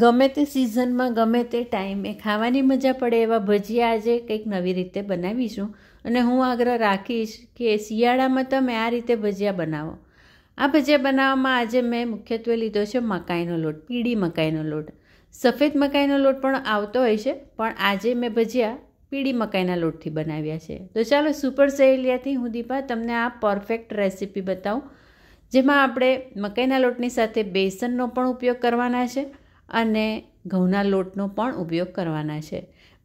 ગમે તે સિઝનમાં ગમે તે ટાઈમે ખાવાની મજા પડે એવા ભજીયા આજે કંઈક નવી રીતે બનાવીશું અને હું આગ્રહ રાખીશ કે શિયાળામાં તમે આ રીતે ભજીયા બનાવો આ ભજીયા બનાવવામાં આજે મેં મુખ્યત્વે લીધો છે મકાઈનો લોટ પીળી મકાઈનો લોટ સફેદ મકાઈનો લોટ પણ આવતો હોય છે પણ આજે મેં ભજીયા પીળી મકાઈના લોટથી બનાવ્યા છે તો ચાલો સુપર સહેલિયાથી હું દીપા તમને આ પરફેક્ટ રેસીપી બતાવું જેમાં આપણે મકાઈના લોટની સાથે બેસનનો પણ ઉપયોગ કરવાના છે અને ઘઉંના લોટનો પણ ઉપયોગ કરવાના છે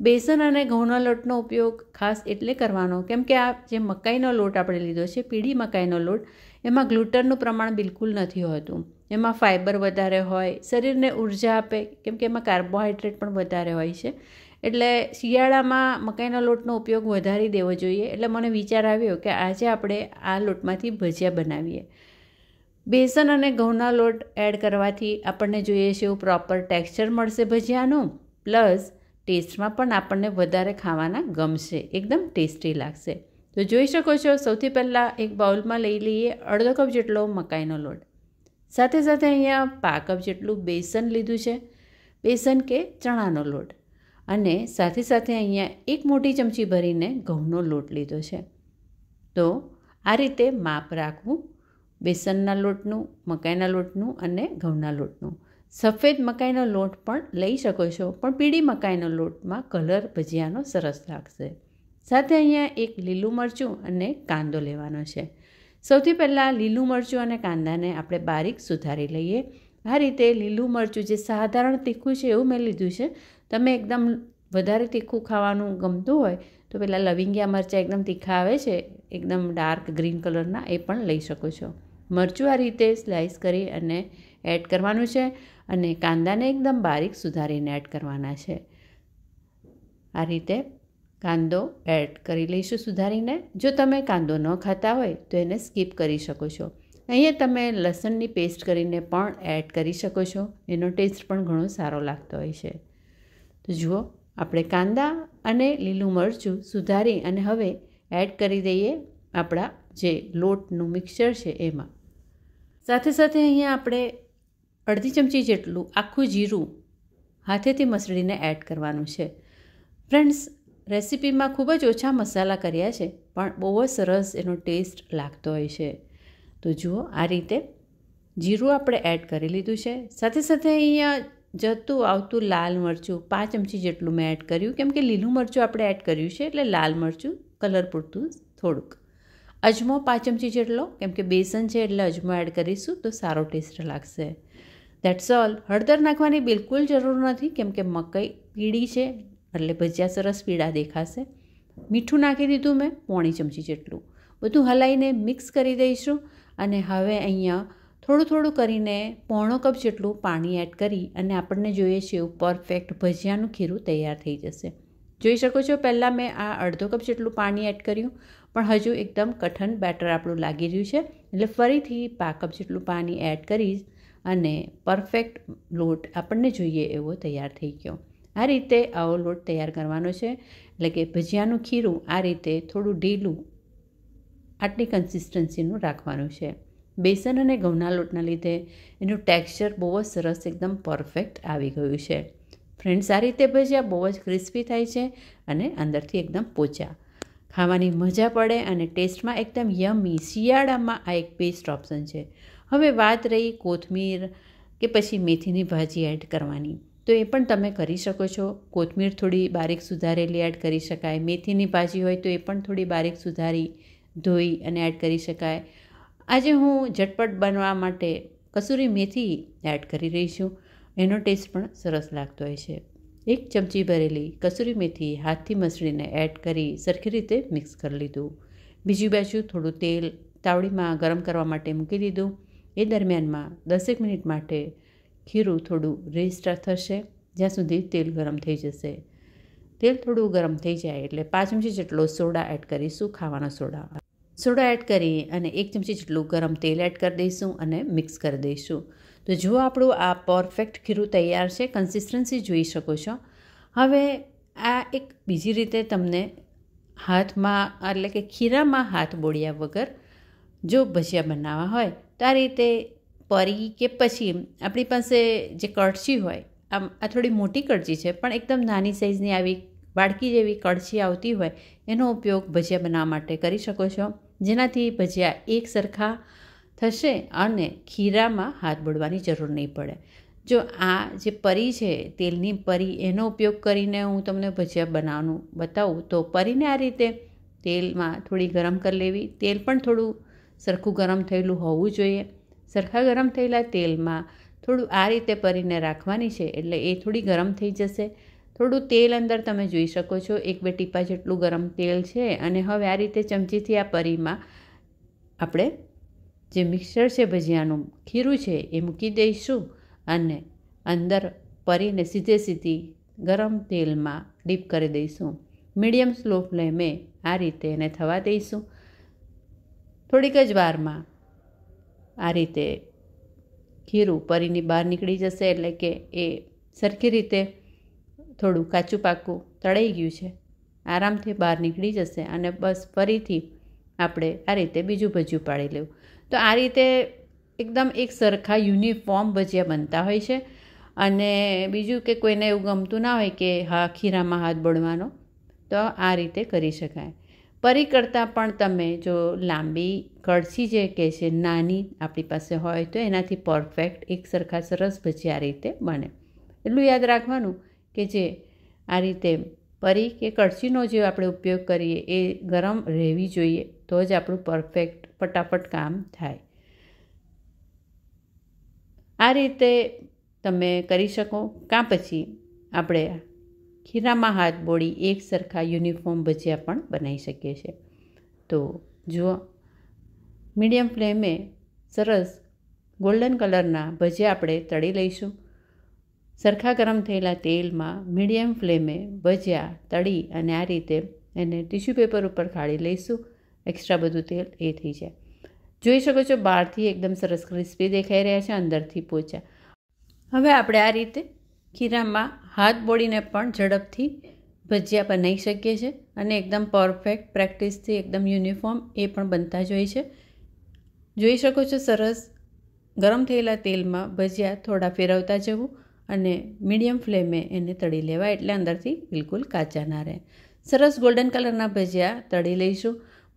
બેસન અને ઘઉંના લોટનો ઉપયોગ ખાસ એટલે કરવાનો કેમ કે આ જે મકાઈનો લોટ આપણે લીધો છે પીળી મકાઈનો લોટ એમાં ગ્લુટરનું પ્રમાણ બિલકુલ નથી હોતું એમાં ફાઇબર વધારે હોય શરીરને ઉર્જા આપે કેમ કે એમાં કાર્બોહાઈડ્રેટ પણ વધારે હોય છે એટલે શિયાળામાં મકાઈના લોટનો ઉપયોગ વધારી દેવો જોઈએ એટલે મને વિચાર આવ્યો કે આજે આપણે આ લોટમાંથી ભજીયા બનાવીએ બેસન અને ઘઉંના લોટ એડ કરવાથી આપણને જોઈએ છે એવું પ્રોપર ટેક્સચર મળશે ભજીયાનું પ્લસ ટેસ્ટમાં પણ આપણને વધારે ખાવાના ગમશે એકદમ ટેસ્ટી લાગશે તો જોઈ શકો છો સૌથી પહેલાં એક બાઉલમાં લઈ લઈએ અડધો કપ જેટલો મકાઈનો લોટ સાથે સાથે અહીંયા પા કપ જેટલું બેસન લીધું છે બેસન કે ચણાનો લોટ અને સાથે સાથે અહીંયા એક મોટી ચમચી ભરીને ઘઉંનો લોટ લીધો છે તો આ રીતે માપ રાખવું બેસનના લોટનું મકાઈના લોટનું અને ઘઉંના લોટનું સફેદ મકાઈનો લોટ પણ લઈ શકો છો પણ પીળી મકાઈનો લોટમાં કલર ભજીયાનો સરસ લાગશે સાથે અહીંયા એક લીલું મરચું અને કાંદો લેવાનો છે સૌથી પહેલાં લીલું મરચું અને કાંદાને આપણે બારીક સુધારી લઈએ આ રીતે લીલું મરચું જે સાધારણ તીખું છે એવું મેં લીધું છે તમે એકદમ વધારે તીખું ખાવાનું ગમતું હોય તો પહેલાં લવિંગિયા મરચાં એકદમ તીખા આવે છે એકદમ ડાર્ક ગ્રીન કલરના એ પણ લઈ શકો છો મરચું આ રીતે સ્લાઇસ કરી અને એડ કરવાનું છે અને કાંદાને એકદમ બારીક સુધારીને એડ કરવાના છે આ રીતે કાંદો એડ કરી લઈશું સુધારીને જો તમે કાંદો ન ખાતા હોય તો એને સ્કીપ કરી શકો છો અહીંયા તમે લસણની પેસ્ટ કરીને પણ એડ કરી શકો છો એનો ટેસ્ટ પણ ઘણો સારો લાગતો હોય છે તો જુઓ આપણે કાંદા અને લીલું મરચું સુધારી અને હવે એડ કરી દઈએ આપણા જે લોટનું મિક્સર છે એમાં સાથે સાથે અહીંયા આપણે અડધી ચમચી જેટલું આખું જીરું હાથેથી મસળીને એડ કરવાનું છે ફ્રેન્ડ્સ રેસિપીમાં ખૂબ જ ઓછા મસાલા કર્યા છે પણ બહુ જ સરસ એનો ટેસ્ટ લાગતો હોય છે તો જુઓ આ રીતે જીરું આપણે એડ કરી લીધું છે સાથે સાથે અહીંયા જતું આવતું લાલ મરચું પાંચ ચમચી જેટલું મેં એડ કર્યું કેમ કે લીલું મરચું આપણે એડ કર્યું છે એટલે લાલ મરચું કલર પૂરતું થોડુંક અજમો પાંચ ચમચી જેટલો કેમ કે બેસન છે એટલે અજમો એડ કરીશું તો સારો ટેસ્ટ લાગશે દેટ્સ ઓલ હળદર નાખવાની બિલકુલ જરૂર નથી કેમ કે મકઈ પીળી છે એટલે ભજીયા સરસ પીળા દેખાશે મીઠું નાખી દીધું મેં પોણી ચમચી જેટલું બધું હલાવીને મિક્સ કરી દઈશું અને હવે અહીંયા થોડું થોડું કરીને પોણો કપ જેટલું પાણી એડ કરી અને આપણને જોઈએ છે એવું પરફેક્ટ ભજીયાનું ખીરું તૈયાર થઈ જશે જોઈ શકો છો પહેલાં મેં આ અડધો કપ જેટલું પાણી એડ કર્યું પણ હજુ એકદમ કઠણ બેટર આપણું લાગી રહ્યું છે એટલે ફરીથી પા કપ જેટલું પાણી એડ કરીશ અને પરફેક્ટ લોટ આપણને જોઈએ એવો તૈયાર થઈ ગયો આ રીતે આવો લોટ તૈયાર કરવાનો છે એટલે કે ભજીયાનું ખીરું આ રીતે થોડું ઢીલું આટલી કન્સિસ્ટન્સીનું રાખવાનું છે બેસન અને ઘઉંના લોટના લીધે એનું ટેક્સચર બહુ જ સરસ એકદમ પરફેક્ટ આવી ગયું છે ફ્રેન્ડ્સ આ રીતે ભજીયા બહુ જ ક્રિસ્પી થાય છે અને અંદરથી એકદમ પોચા ખાવાની મજા પડે અને ટેસ્ટમાં એકદમ યમી શિયાળામાં આ એક બેસ્ટ ઓપ્શન છે હવે વાત રહી કોથમીર કે પછી મેથીની ભાજી એડ કરવાની તો એ પણ તમે કરી શકો છો કોથમીર થોડી બારીક સુધારેલી એડ કરી શકાય મેથીની ભાજી હોય તો એ પણ થોડી બારીક સુધારી ધોઈ અને એડ કરી શકાય આજે હું ઝટપટ બનવા માટે કસૂરી મેથી એડ કરી રહી છું એનો ટેસ્ટ પણ સરસ લાગતો હોય છે એક ચમચી ભરેલી કસૂરી મેથી હાથથી મસળીને એડ કરી સરખી રીતે મિક્સ કરી લીધું બીજી બાજુ થોડું તેલ તાવડીમાં ગરમ કરવા માટે મૂકી દીધું એ દરમિયાનમાં દસેક મિનિટ માટે ખીરું થોડું રેસ્ટ થશે જ્યાં સુધી તેલ ગરમ થઈ જશે તેલ થોડું ગરમ થઈ જાય એટલે પાંચ ચમચી જેટલો સોડા એડ કરીશું ખાવાનો સોડા સોડા એડ કરી અને એક ચમચી જેટલું ગરમ તેલ એડ કરી દઈશું અને મિક્સ કરી દઈશું તો જો આપણું આ પરફેક્ટ ખીરું તૈયાર છે કન્સિસ્ટન્સી જોઈ શકો છો હવે આ એક બીજી રીતે તમને હાથમાં એટલે કે ખીરામાં હાથ બોળ્યા વગર જો ભજીયા બનાવવા હોય તો આ રીતે પરી કે પછી આપણી પાસે જે કડચી હોય આમ આ થોડી મોટી કડચી છે પણ એકદમ નાની સાઇઝની આવી બાળકી જેવી કડચી આવતી હોય એનો ઉપયોગ ભજીયા બનાવવા માટે કરી શકો છો જેનાથી ભજીયા એક સરખા થશે અને ખીરામાં હાથ બોડવાની જરૂર નહીં પડે જો આ જે પરી છે તેલની પરી એનો ઉપયોગ કરીને હું તમને ભજીયા બનાવવાનું બતાવું તો પરીને આ રીતે તેલમાં થોડી ગરમ કરી લેવી તેલ પણ થોડું સરખું ગરમ થયેલું હોવું જોઈએ સરખા ગરમ થયેલા તેલમાં થોડું આ રીતે પરીને રાખવાની છે એટલે એ થોડી ગરમ થઈ જશે થોડું તેલ અંદર તમે જોઈ શકો છો એક બે ટીપા જેટલું ગરમ તેલ છે અને હવે આ રીતે ચમચીથી આ પરીમાં આપણે જે મિક્સર છે ભજીયાનું ખીરું છે એ મૂકી દઈશું અને અંદર પરીને સીધે સીધી ગરમ તેલમાં ડીપ કરી દઈશું મીડિયમ સ્લો ફ્લેમે આ રીતે એને થવા દઈશું થોડીક જ વારમાં આ રીતે ખીરું પરીની બહાર નીકળી જશે એટલે કે એ સરખી રીતે થોડું કાચું પાકું તળાઈ ગયું છે આરામથી બહાર નીકળી જશે અને બસ ફરીથી આપણે આ રીતે બીજું ભજીયું પાડી લેવું તો આ રીતે એકદમ એક સરખા યુનિફોર્મ ભજીયા બનતા હોય છે અને બીજું કે કોઈને એવું ગમતું ના હોય કે હા ખીરામાં હાથ બળવાનો તો આ રીતે કરી શકાય પરી કરતાં પણ તમે જો લાંબી કળછી જે કહે છે નાની આપણી પાસે હોય તો એનાથી પરફેક્ટ એક સરખા સરસ ભજીયા આ રીતે બને એટલું યાદ રાખવાનું કે જે આ રીતે પરી કે કડછીનો જે આપણે ઉપયોગ કરીએ એ ગરમ રહેવી જોઈએ તો જ આપણું પરફેક્ટ ફટાફટ કામ થાય આ રીતે તમે કરી શકો કાં પછી આપણે ખીરામાં હાથ બોળી એક સરખા યુનિફોર્મ ભજીયા પણ બનાવી શકીએ છીએ તો જુઓ મીડિયમ ફ્લેમે સરસ ગોલ્ડન કલરના ભજીયા આપણે તળી લઈશું સરખા ગરમ થયેલા તેલમાં મીડિયમ ફ્લેમે ભજીયા તળી અને આ રીતે એને ટીશ્યુ પેપર ઉપર કાઢી લઈશું એક્સ્ટ્રા બધું તેલ એ થઈ જાય જોઈ શકો છો બહારથી એકદમ સરસ ક્રિસ્પી દેખાઈ રહ્યા છે અંદરથી પોચા હવે આપણે આ રીતે ખીરામાં હાથ બોળીને પણ ઝડપથી ભજીયા બનાવી શકીએ છીએ અને એકદમ પરફેક્ટ પ્રેક્ટિસથી એકદમ યુનિફોર્મ એ પણ બનતા જ હોય છે જોઈ શકો છો સરસ ગરમ થયેલા તેલમાં ભજીયા થોડા ફેરવતા જવું અને મીડિયમ ફ્લેમે એને તળી લેવા એટલે અંદરથી બિલકુલ કાચા ના રહે સરસ ગોલ્ડન કલરના ભજીયા તળી લઈશું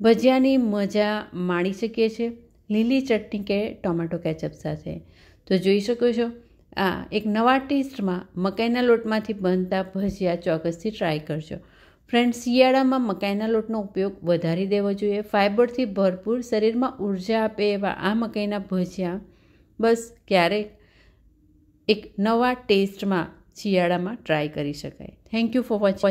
ભજીયાની મજા માણી શકીએ છીએ લીલી ચટણી કે ટોમેટો કેચઅપ સાથે તો જોઈ શકો છો આ એક નવા ટેસ્ટમાં મકાઈના લોટમાંથી બનતા ભજીયા ચોક્કસથી ટ્રાય કરજો ફ્રેન્ડ શિયાળામાં મકાઈના લોટનો ઉપયોગ વધારી દેવો જોઈએ ફાઇબરથી ભરપૂર શરીરમાં ઉર્જા આપે એવા આ મકાઈના ભજીયા બસ ક્યારેક એક નવા ટેસ્ટમાં શિયાળામાં ટ્રાય કરી શકાય થેન્ક યુ ફોર વોચ